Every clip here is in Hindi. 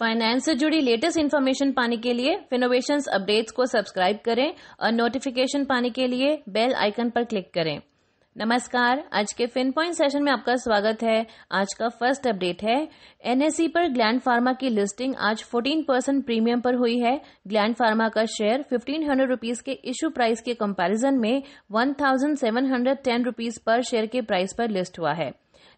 फाइनेंस से जुड़ी लेटेस्ट इन्फॉर्मेशन पाने के लिए फिनोवेशन अपडेट्स को सब्सक्राइब करें और नोटिफिकेशन पाने के लिए बेल आइकन पर क्लिक करें नमस्कार आज के फिन पॉइंट सेशन में आपका स्वागत है आज का फर्स्ट अपडेट है एनएसई पर ग्लैंड फार्मा की लिस्टिंग आज 14 परसेंट प्रीमियम पर हुई है ग्लैंड फार्मा का शेयर फिफ्टीन हंड्रेड रुपीज के इश्यू प्राइस के कंपैरिजन में one thousand seven hundred ten rupees पर शेयर के प्राइस पर लिस्ट हुआ है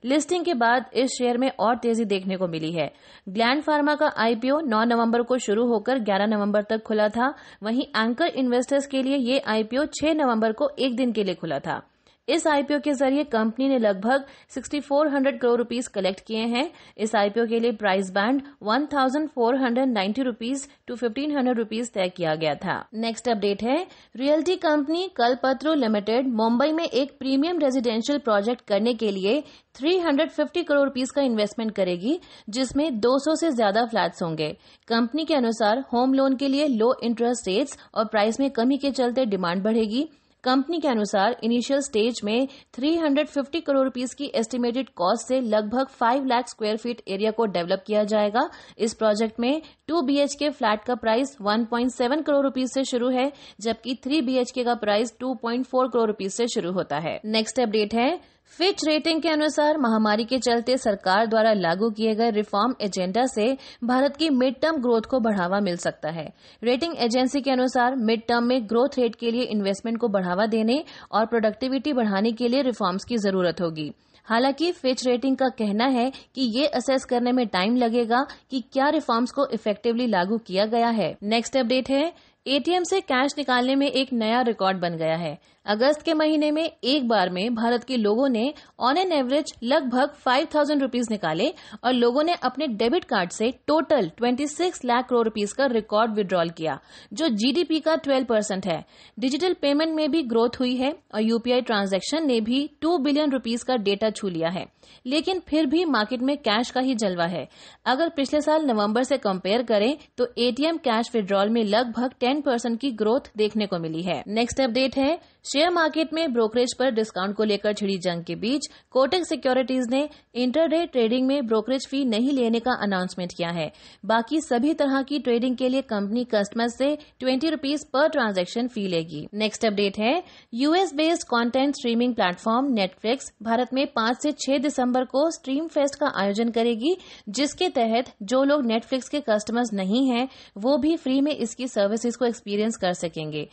लिस्टिंग के बाद इस शेयर में और तेजी देखने को मिली है ग्लैंड फार्मा का आईपीओ 9 नवंबर को शुरू होकर 11 नवंबर तक खुला था वहीं एंकर इन्वेस्टर्स के लिए ये आईपीओ 6 नवंबर को एक दिन के लिए खुला था इस आईपीओ के जरिए कंपनी ने लगभग 6400 करोड़ रुपीस कलेक्ट किए हैं इस आईपीओ के लिए price band 1490 rupees to 1500 rupees तय किया गया था नेक्स्ट अपडेट है realty company Kalpataru limited Mumbai में एक प्रीमियम रेजिडेंशियल प्रोजेक्ट करने के लिए 350 करोड़ रुपीस का इन्वेस्टमेंट करेगी जिसमें 200 से ज्यादा फ्लैट्स होंगे कंपनी के अनुसार होम लोन के लिए लो इंटरेस्ट रेट्स और प्राइस में कमी के चलते डिमांड बढ़ेगी कंपनी के अनुसार इनिशियल स्टेज में 350 करोड़ रुपीस की एस्टिमेटेड कॉस्ट से लगभग 5 लाख स्क्वायर फीट एरिया को डेवलप किया जाएगा इस प्रोजेक्ट में 2 बीएचके फ्लैट का प्राइस 1.7 करोड़ रुपीस से शुरू है जबकि 3 बीएचके का प्राइस 2.4 करोड़ रुपीस से शुरू होता है नेक्स्ट अपडेट है फिच रेटिंग के अनुसार महामारी के चलते सरकार द्वारा लागू किए गए रिफॉर्म एजेंडा से भारत की मिड टर्म ग्रोथ को बढ़ावा मिल सकता है रेटिंग एजेंसी के अनुसार मिड टर्म में ग्रोथ रेट के लिए इन्वेस्टमेंट को बढ़ावा देने और प्रोडक्टिविटी बढ़ाने के लिए रिफॉर्म्स की जरूरत होगी हालांकि फिच रेटिंग का कहना है कि ये असेस करने में टाइम लगेगा कि क्या रिफॉर्म्स को इफेक्टिवली लागू किया गया है नेक्स्ट अपडेट है एटीएम से कैश निकालने में एक नया रिकॉर्ड बन गया है अगस्त के महीने में एक बार में भारत के लोगों ने ऑन एन एवरेज लगभग फाइव थाउजेंड रूपीज निकाले और लोगों ने अपने डेबिट कार्ड से टोटल 26 लाख करोड़ रूपीज का रिकॉर्ड विड्रॉल किया जो जीडीपी का 12 परसेंट है डिजिटल पेमेंट में भी ग्रोथ हुई है और यूपीआई ट्रांजेक्शन ने भी टू बिलियन रूपीज का डेटा छू लिया है लेकिन फिर भी मार्केट में कैश का ही जलवा है अगर पिछले साल नवम्बर से कम्पेयर करें तो एटीएम कैश विड्रॉल में लगभग टेन टेन परसेंट की ग्रोथ देखने को मिली है नेक्स्ट अपडेट है शेयर मार्केट में ब्रोकरेज पर डिस्काउंट को लेकर छिड़ी जंग के बीच कोटक सिक्योरिटीज ने इंटरडे ट्रेडिंग में ब्रोकरेज फी नहीं लेने का अनाउंसमेंट किया है बाकी सभी तरह की ट्रेडिंग के लिए कंपनी कस्टमर से ट्वेंटी रूपीज पर ट्रांजेक्शन फी लेगी नेक्स्ट अपडेट है US based content streaming platform Netflix भारत में पांच से छह दिसम्बर को स्ट्रीम फेस्ट का आयोजन करेगी जिसके तहत जो लोग नेटफ्लिक्स के कस्टमर्स नहीं हैं वो भी फ्री में इसकी सर्विसेज को एक्सपीरियंस कर सकेंगे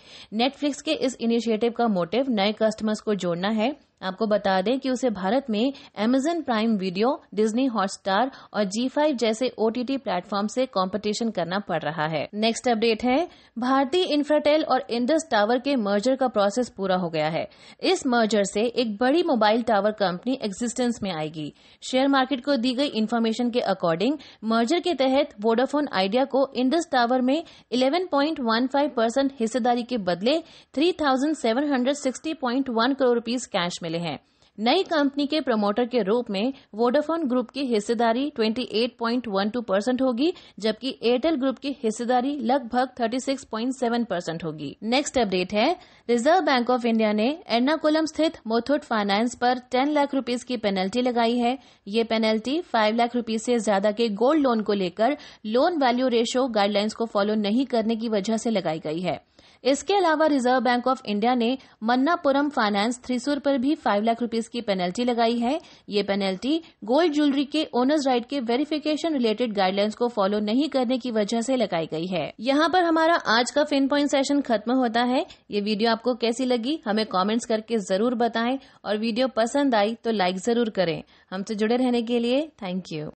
नेटफ्लिक्स के इस इनिशिएटिव का मोटिव नए कस्टमर्स को जोड़ना है आपको बता दें कि उसे भारत में Amazon Prime Video Disney Hotstar और जी फाइव जैसे ओटीटी प्लेटफॉर्म से कंपटीशन करना पड़ रहा है नेक्स्ट अपडेट है भारतीय इंफ्राटेल और इंडस टावर के मर्जर का प्रोसेस पूरा हो गया है इस मर्जर से एक बड़ी मोबाइल टावर कंपनी एग्जिस्टेंस में आएगी शेयर मार्केट को दी गई इन्फॉर्मेशन के अकॉर्डिंग मर्जर के तहत वोडाफोन आइडिया को इंडस टावर में 11.15 परसेंट हिस्सेदारी के बदले 3,760.1 करोड़ रूपीज कैश में मिले हैं नई कंपनी के प्रमोटर के रूप में वोडाफोन ग्रुप की हिस्सेदारी 28.12 परसेंट होगी जबकि एयरटेल ग्रुप की हिस्सेदारी लगभग 36.7 परसेंट होगी नेक्स्ट अपडेट है रिजर्व बैंक ऑफ इंडिया ने एर्नाकुलम स्थित मोथुट फाइनेंस पर 10 लाख रूपीज की पेनल्टी लगाई है ये पेनल्टी 5 लाख रूपीज से ज्यादा के गोल्ड लोन को लेकर लोन वैल्यू रेशो गाइडलाइंस को फॉलो नहीं करने की वजह से लगाई गई है इसके अलावा रिजर्व बैंक ऑफ इंडिया ने मन्नापुरम फाइनेंस थ्रीसूर पर भी फाइव लाख रूपीज की पेनल्टी लगाई है ये पेनल्टी गोल्ड ज्वेलरी के ओनर्स राइट के वेरिफिकेशन रिलेटेड गाइडलाइंस को फॉलो नहीं करने की वजह से लगाई गई है यहाँ पर हमारा आज का फिन पॉइंट सेशन खत्म होता है ये वीडियो आपको कैसी लगी हमें कॉमेंट्स करके जरूर बताएं और वीडियो पसंद आई तो लाइक जरूर करें हमसे जुड़े रहने के लिए थैंक यू